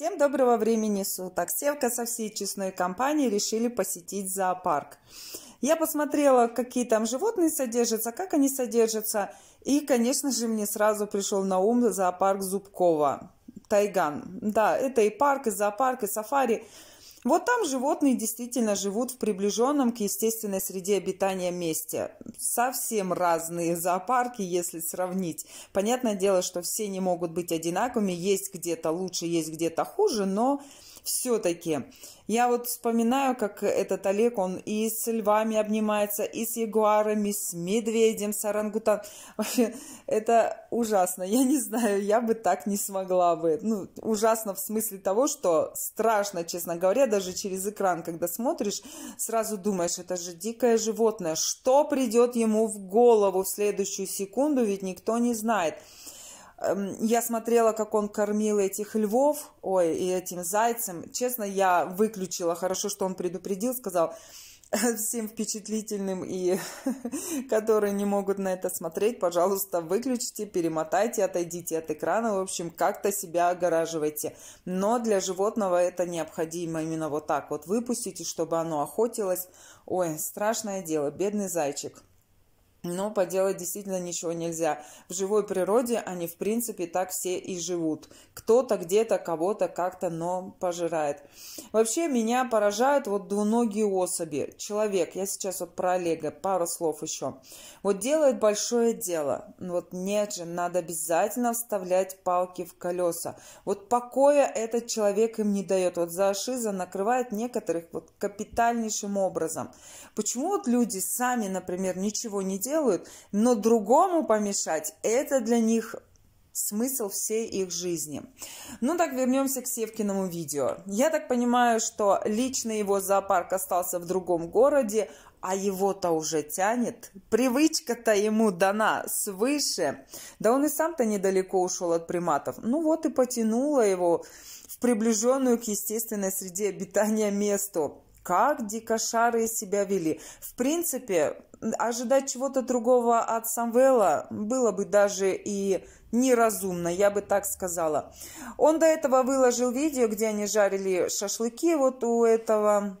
Всем доброго времени суток! Севка со всей честной компанией решили посетить зоопарк. Я посмотрела, какие там животные содержатся, как они содержатся. И, конечно же, мне сразу пришел на ум зоопарк Зубкова. Тайган. Да, это и парк, и зоопарк, и сафари – вот там животные действительно живут в приближенном к естественной среде обитания месте. Совсем разные зоопарки, если сравнить. Понятное дело, что все не могут быть одинаковыми. Есть где-то лучше, есть где-то хуже, но все-таки. Я вот вспоминаю, как этот Олег, он и с львами обнимается, и с ягуарами, с медведем, с орангутан. Вообще, это ужасно. Я не знаю, я бы так не смогла бы. Ну, ужасно в смысле того, что страшно, честно говоря, даже через экран, когда смотришь, сразу думаешь, это же дикое животное. Что придет ему в голову в следующую секунду, ведь никто не знает. Эм, я смотрела, как он кормил этих львов, ой, и этим зайцем. Честно, я выключила. Хорошо, что он предупредил, сказал всем впечатлительным и которые не могут на это смотреть, пожалуйста, выключите, перемотайте, отойдите от экрана, в общем, как-то себя огораживайте. Но для животного это необходимо именно вот так вот выпустите, чтобы оно охотилось. Ой, страшное дело, бедный зайчик. Но поделать действительно ничего нельзя. В живой природе они, в принципе, так все и живут. Кто-то где-то кого-то как-то, но пожирает. Вообще меня поражают вот двуногие особи. Человек, я сейчас вот про Олега, пару слов еще. Вот делает большое дело. Вот нет же, надо обязательно вставлять палки в колеса. Вот покоя этот человек им не дает. Вот зашиза накрывает некоторых вот капитальнейшим образом. Почему вот люди сами, например, ничего не делают? делают, но другому помешать – это для них смысл всей их жизни. Ну так, вернемся к Севкиному видео. Я так понимаю, что лично его зоопарк остался в другом городе, а его-то уже тянет. Привычка-то ему дана свыше. Да он и сам-то недалеко ушел от приматов. Ну вот и потянуло его в приближенную к естественной среде обитания месту как дикошары себя вели. В принципе, ожидать чего-то другого от Самвела было бы даже и неразумно, я бы так сказала. Он до этого выложил видео, где они жарили шашлыки вот у этого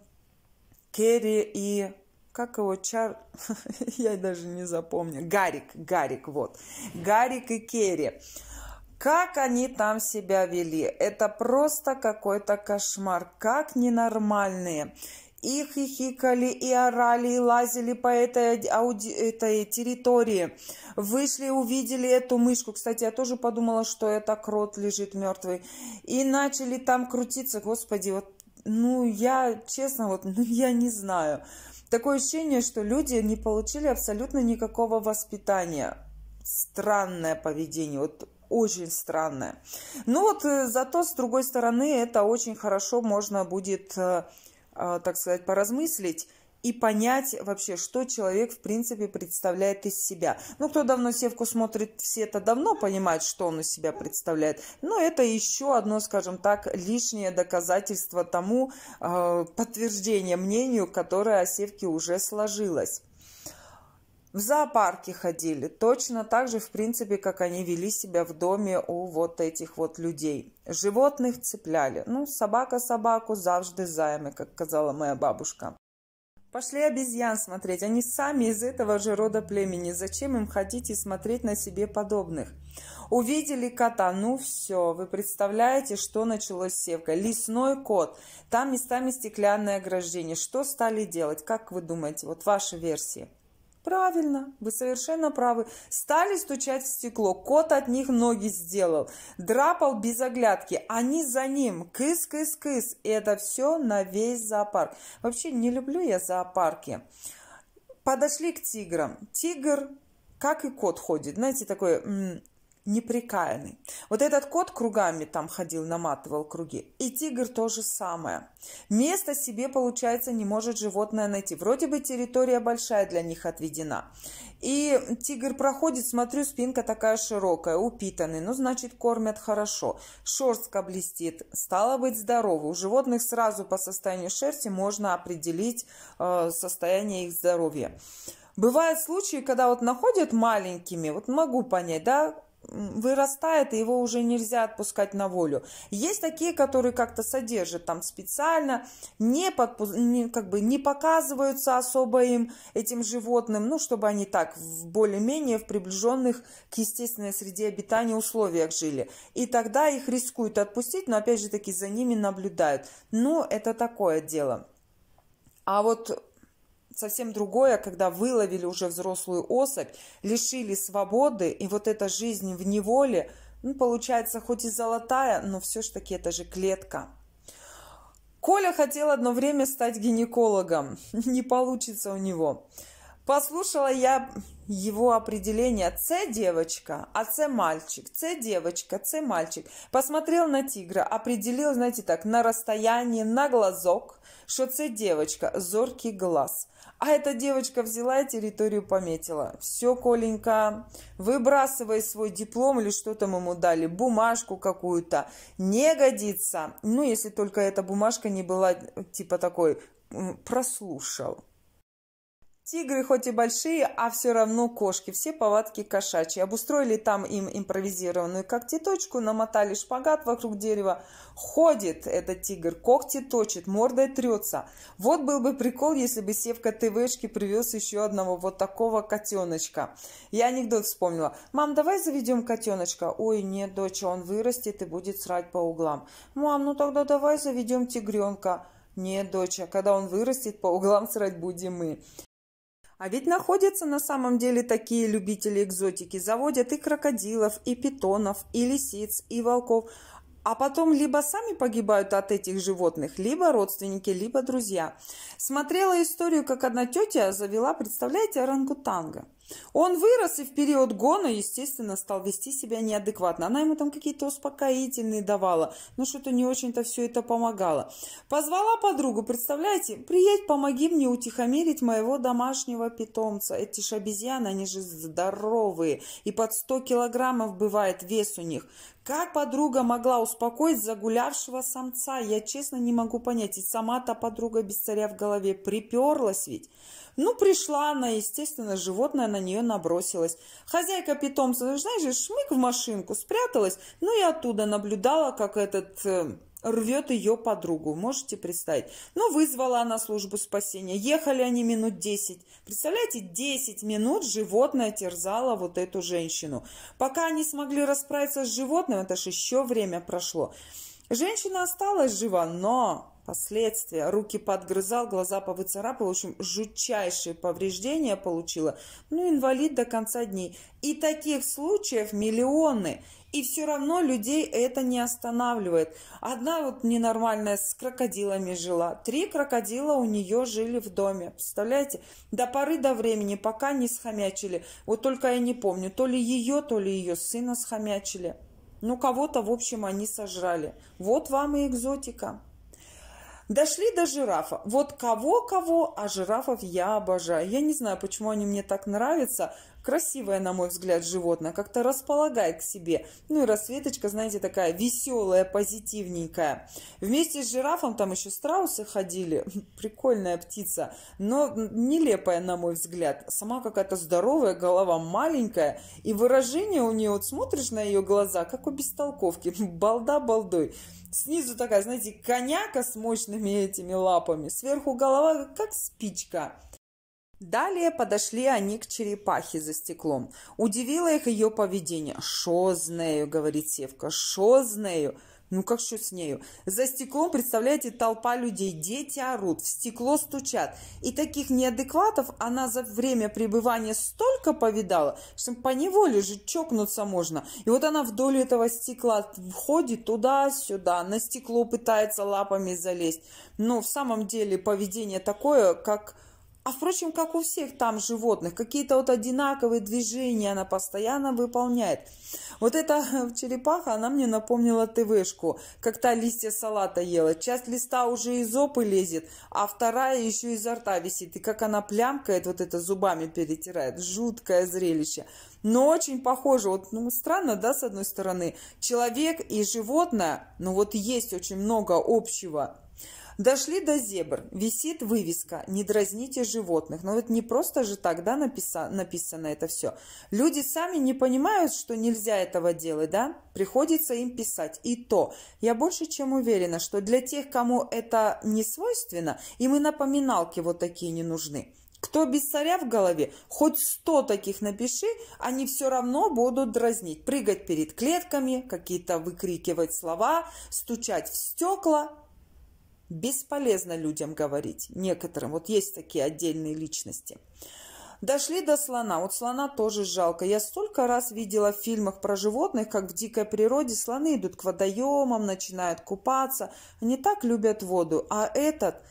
Керри и как его Чар... я даже не запомню. Гарик, Гарик, вот. Гарик и Керри. Как они там себя вели? Это просто какой-то кошмар. Как ненормальные. И хихикали, и орали, и лазили по этой, ауди... этой территории. Вышли, увидели эту мышку. Кстати, я тоже подумала, что это крот лежит мертвый. И начали там крутиться. Господи, вот, ну, я, честно, вот, ну, я не знаю. Такое ощущение, что люди не получили абсолютно никакого воспитания. Странное поведение. Вот очень странное. Но ну вот э, зато, с другой стороны, это очень хорошо можно будет, э, э, так сказать, поразмыслить и понять вообще, что человек, в принципе, представляет из себя. Ну, кто давно Севку смотрит, все это давно понимают, что он из себя представляет. Но это еще одно, скажем так, лишнее доказательство тому, э, подтверждение мнению, которое о Севке уже сложилось. В зоопарке ходили, точно так же, в принципе, как они вели себя в доме у вот этих вот людей. Животных цепляли. Ну, собака собаку, завжды займы, как сказала моя бабушка. Пошли обезьян смотреть, они сами из этого же рода племени, зачем им ходить и смотреть на себе подобных? Увидели кота, ну все, вы представляете, что началось с севкой? Лесной кот, там местами стеклянное ограждение, что стали делать, как вы думаете, вот ваши версии – Правильно, вы совершенно правы. Стали стучать в стекло, кот от них ноги сделал, драпал без оглядки, они за ним, кыс-кыс-кыс, и это все на весь зоопарк. Вообще не люблю я зоопарки. Подошли к тиграм. Тигр, как и кот ходит, знаете, такой неприкаянный. Вот этот кот кругами там ходил, наматывал круги. И тигр то же самое. Место себе, получается, не может животное найти. Вроде бы территория большая для них отведена. И тигр проходит, смотрю, спинка такая широкая, упитанный, ну, значит, кормят хорошо. Шерстка блестит, стало быть, здоровый. У животных сразу по состоянию шерсти можно определить э, состояние их здоровья. Бывают случаи, когда вот находят маленькими, вот могу понять, да, вырастает, и его уже нельзя отпускать на волю. Есть такие, которые как-то содержат там специально, не, подпу- не, как бы не показываются особо им, этим животным, ну, чтобы они так более-менее в приближенных к естественной среде обитания условиях жили. И тогда их рискуют отпустить, но опять же таки за ними наблюдают. Ну, это такое дело. А вот совсем другое, когда выловили уже взрослую особь, лишили свободы, и вот эта жизнь в неволе, ну, получается, хоть и золотая, но все же таки это же клетка. Коля хотел одно время стать гинекологом. Не получится у него. Послушала я его определение «С девочка», а «С мальчик», «С девочка», «С мальчик». Посмотрел на тигра, определил, знаете так, на расстоянии, на глазок, что «С девочка», зоркий глаз. А эта девочка взяла и территорию пометила. Все, Коленька, выбрасывай свой диплом или что там ему дали, бумажку какую-то. Не годится. Ну, если только эта бумажка не была типа такой «прослушал». Тигры хоть и большие, а все равно кошки, все повадки кошачьи. Обустроили там им импровизированную когтеточку, намотали шпагат вокруг дерева. Ходит этот тигр, когти точит, мордой трется. Вот был бы прикол, если бы Севка ТВшки привез еще одного вот такого котеночка. Я анекдот вспомнила. «Мам, давай заведем котеночка?» «Ой, нет, доча, он вырастет и будет срать по углам». «Мам, ну тогда давай заведем тигренка». Нет, доча, когда он вырастет, по углам срать будем мы. А ведь находятся на самом деле такие любители экзотики. Заводят и крокодилов, и питонов, и лисиц, и волков. А потом либо сами погибают от этих животных, либо родственники, либо друзья. Смотрела историю, как одна тетя завела, представляете, орангутанга – он вырос и в период гона, естественно, стал вести себя неадекватно. Она ему там какие-то успокоительные давала, но что-то не очень-то все это помогало. Позвала подругу, представляете, приедь, помоги мне утихомирить моего домашнего питомца. Эти же обезьяны, они же здоровые, и под 100 килограммов бывает вес у них. Как подруга могла успокоить загулявшего самца, я честно не могу понять. И сама та подруга без царя в голове приперлась ведь. Ну, пришла она, естественно, животное она нее набросилась. Хозяйка питомца, знаешь шмык в машинку, спряталась, ну и оттуда наблюдала, как этот э, рвет ее подругу. Можете представить? Ну, вызвала она службу спасения. Ехали они минут 10. Представляете, 10 минут животное терзало вот эту женщину. Пока они смогли расправиться с животным, это же еще время прошло. Женщина осталась жива, но последствия. Руки подгрызал, глаза повыцарапал. В общем, жутчайшие повреждения получила. Ну, инвалид до конца дней. И таких случаев миллионы. И все равно людей это не останавливает. Одна вот ненормальная с крокодилами жила. Три крокодила у нее жили в доме. Представляете? До поры до времени, пока не схомячили. Вот только я не помню, то ли ее, то ли ее сына схомячили. Ну, кого-то, в общем, они сожрали. Вот вам и экзотика. Дошли до жирафа. Вот кого-кого, а жирафов я обожаю. Я не знаю, почему они мне так нравятся красивое, на мой взгляд, животное, как-то располагает к себе. Ну и Рассветочка, знаете, такая веселая, позитивненькая. Вместе с жирафом там еще страусы ходили. Прикольная птица, но нелепая, на мой взгляд. Сама какая-то здоровая, голова маленькая. И выражение у нее, вот смотришь на ее глаза, как у бестолковки. Балда балдой. Снизу такая, знаете, коняка с мощными этими лапами. Сверху голова как спичка. Далее подошли они к черепахе за стеклом. Удивило их ее поведение. «Шо с нею?» – говорит Севка. «Шо с нею?» Ну как что с нею? За стеклом, представляете, толпа людей. Дети орут, в стекло стучат. И таких неадекватов она за время пребывания столько повидала, что по неволе же чокнуться можно. И вот она вдоль этого стекла входит туда-сюда, на стекло пытается лапами залезть. Но в самом деле поведение такое, как а впрочем, как у всех там животных, какие-то вот одинаковые движения она постоянно выполняет. Вот эта э, черепаха, она мне напомнила ТВшку, как та листья салата ела. Часть листа уже из опы лезет, а вторая еще изо рта висит. И как она плямкает, вот это зубами перетирает. Жуткое зрелище. Но очень похоже, вот ну, странно, да, с одной стороны, человек и животное, ну вот есть очень много общего. Дошли до зебр. Висит вывеска «Не дразните животных». Но это не просто же так, да, написано, написано это все. Люди сами не понимают, что нельзя этого делать, да? Приходится им писать. И то. Я больше чем уверена, что для тех, кому это не свойственно, им и напоминалки вот такие не нужны. Кто без царя в голове, хоть сто таких напиши, они все равно будут дразнить, прыгать перед клетками, какие-то выкрикивать слова, стучать в стекла. Бесполезно людям говорить, некоторым. Вот есть такие отдельные личности. Дошли до слона. Вот слона тоже жалко. Я столько раз видела в фильмах про животных, как в дикой природе слоны идут к водоемам, начинают купаться. Они так любят воду. А этот –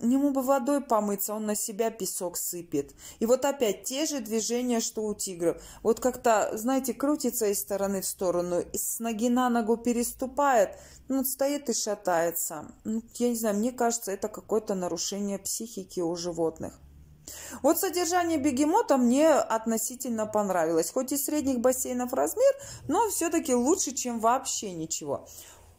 нему бы водой помыться, он на себя песок сыпет. И вот опять те же движения, что у тигров. Вот как-то, знаете, крутится из стороны в сторону, и с ноги на ногу переступает, ну, стоит и шатается. Ну, я не знаю, мне кажется, это какое-то нарушение психики у животных. Вот содержание бегемота мне относительно понравилось. Хоть и средних бассейнов размер, но все-таки лучше, чем вообще ничего.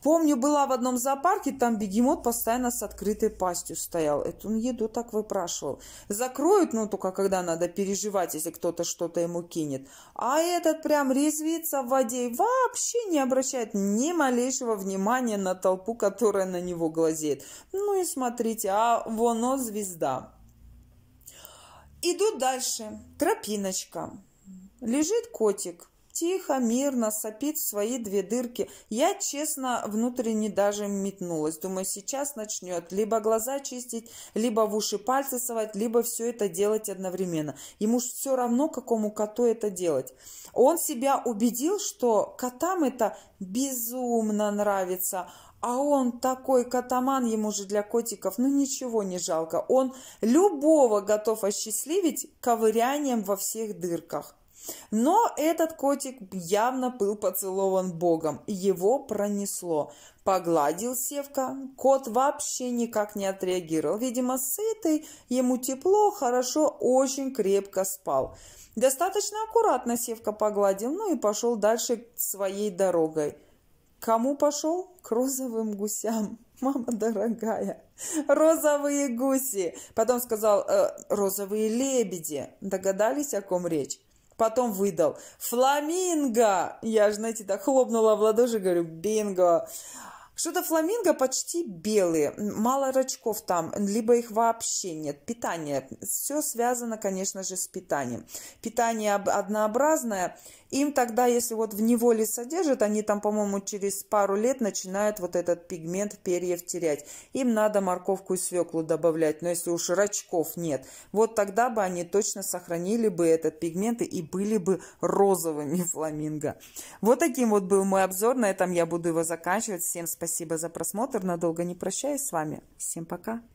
Помню, была в одном зоопарке, там бегемот постоянно с открытой пастью стоял. Это он еду так выпрашивал. Закроют, ну, только когда надо переживать, если кто-то что-то ему кинет. А этот прям резвится в воде и вообще не обращает ни малейшего внимания на толпу, которая на него глазеет. Ну и смотрите, а вон он звезда. Иду дальше. Тропиночка. Лежит котик – тихо, мирно сопит свои две дырки. Я, честно, внутренне даже метнулась. Думаю, сейчас начнет либо глаза чистить, либо в уши пальцы совать, либо все это делать одновременно. Ему же все равно, какому коту это делать. Он себя убедил, что котам это безумно нравится, а он такой катаман, ему же для котиков, ну ничего не жалко. Он любого готов осчастливить ковырянием во всех дырках. Но этот котик явно был поцелован Богом, его пронесло. Погладил Севка, кот вообще никак не отреагировал. Видимо, сытый, ему тепло, хорошо, очень крепко спал. Достаточно аккуратно Севка погладил, ну и пошел дальше своей дорогой. Кому пошел? К розовым гусям. Мама дорогая, розовые гуси. Потом сказал, э, розовые лебеди. Догадались, о ком речь? Потом выдал «Фламинго!» Я же, знаете, так хлопнула в ладоши, говорю «Бинго!» Что-то фламинго почти белые, мало рачков там, либо их вообще нет. Питание. Все связано, конечно же, с питанием. Питание однообразное, им тогда, если вот в неволе содержат, они там, по-моему, через пару лет начинают вот этот пигмент перьев терять. Им надо морковку и свеклу добавлять, но если уж рачков нет, вот тогда бы они точно сохранили бы этот пигмент и были бы розовыми фламинго. Вот таким вот был мой обзор, на этом я буду его заканчивать. Всем спасибо за просмотр, надолго не прощаюсь с вами. Всем пока!